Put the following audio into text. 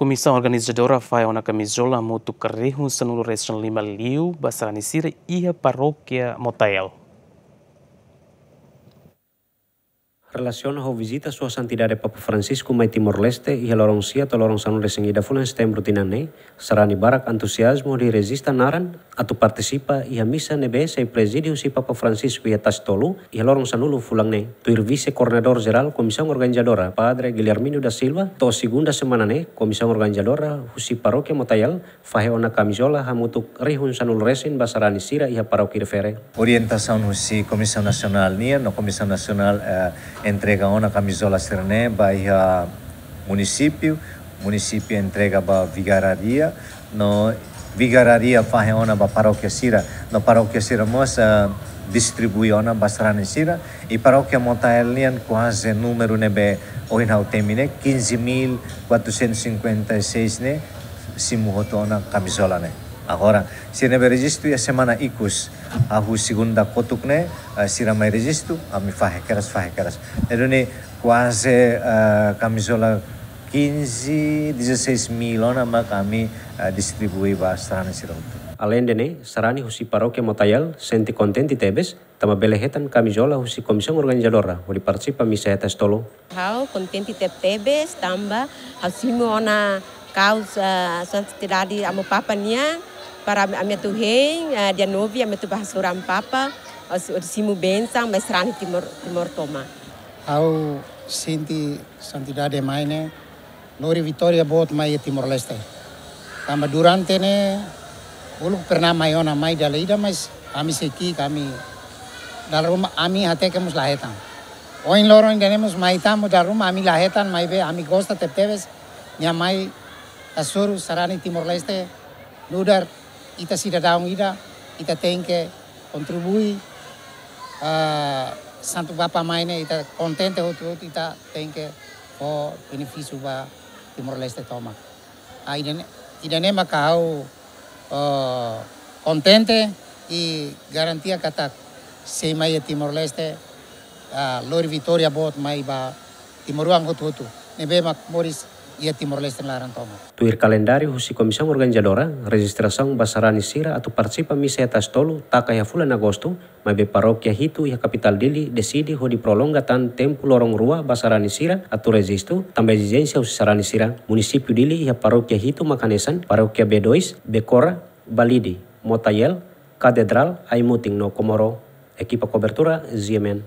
Comissão organizadora faz uma camisola muito carreiro no Sanu Restaurant Lima Liu, Bassaranicira e a Paróquia Motael. Relacion ho visita sua santidade Papa Francisco mai Timor-Leste e lorong sia to lorong sanun resengida fulan stem rutinane, sarani barak antusiasmo di resista naran atau partisipa e a misa nebe sei presidio si Papa Francisco ia e tas tolu ia e lorong sanulu fulang ne. ir vice coordinador general comisión organizadora Padre Guillermino da Silva to segunda semana ne comisión organizadora husi parokia motayal fahe ona kamisola hamutuk rihun sanul resin basarani sira ia parokia fere. Orientasaun si comisión nasional nia no comisión nasional eh, entrega uma camisola Serné para o município, o município entrega para a vigararia, no vigararia faz uma para a paróquia Sira, na paróquia Sira moça eh, distribui ona basrani sira e paróquia Montaelian quase número nebe oin hau temine 15456 ne na camisola né agora. Se não registro, ia ya semana ikus, A segunda cotukne, eh, se não registro, a me faz requeras, faz requeras. Então, quase uh, camisola 15, 16 milona ama kami uh, eh, distribui ba sarana siroto. de ne, sarani husi paroke motayal, senti konten di tebes, tama belehetan zola husi comisión organizadora, huli participa misa hetas stolo Hau konten di tebes, tamba, hausimu ona causa amu papan ya para a minha rei, a dia novia, a minha papa, o simu bensang, mesrani timor, timor toma. Ao senti, santidade mai né? lori vitória bot mai e timor leste. Tama durante ne, uluk pernah mai ona mai dalaida, mas kami seki, kami dalam rumah kami hati kemus lahetan. Oin lorong tenemos mai dalam rumah kami lahetan, mai be kami gosta tepeves, nyamai asuru sarani timor leste, nudar ita cidadão ida, ita tem que contribuir. Uh, Santo Bapa maine né, ita contente outro outro, ita tem que o benefício Timor Leste toma. A ida ida ne Macau uh, contente e garantia kata se mai Timor Leste uh, lor vitória bot mai ba Timoruang hotu Nebe mak Morris ia Timor Leste tomo. Tuir kalendari husi komisang jadora, registrasi basarani sira atau participa misa atas tolu takaya fulan agosto, mabe parokia hitu ya kapital dili desidi ho prolongatan tempu lorong rua basarani sira atau registu tambah exigencia husi sarani sira municipio dili ya parokia hitu makanesan parokia bedois Bekora Balidi Motayel Katedral Aimuting no Komoro Ekipa Ziemen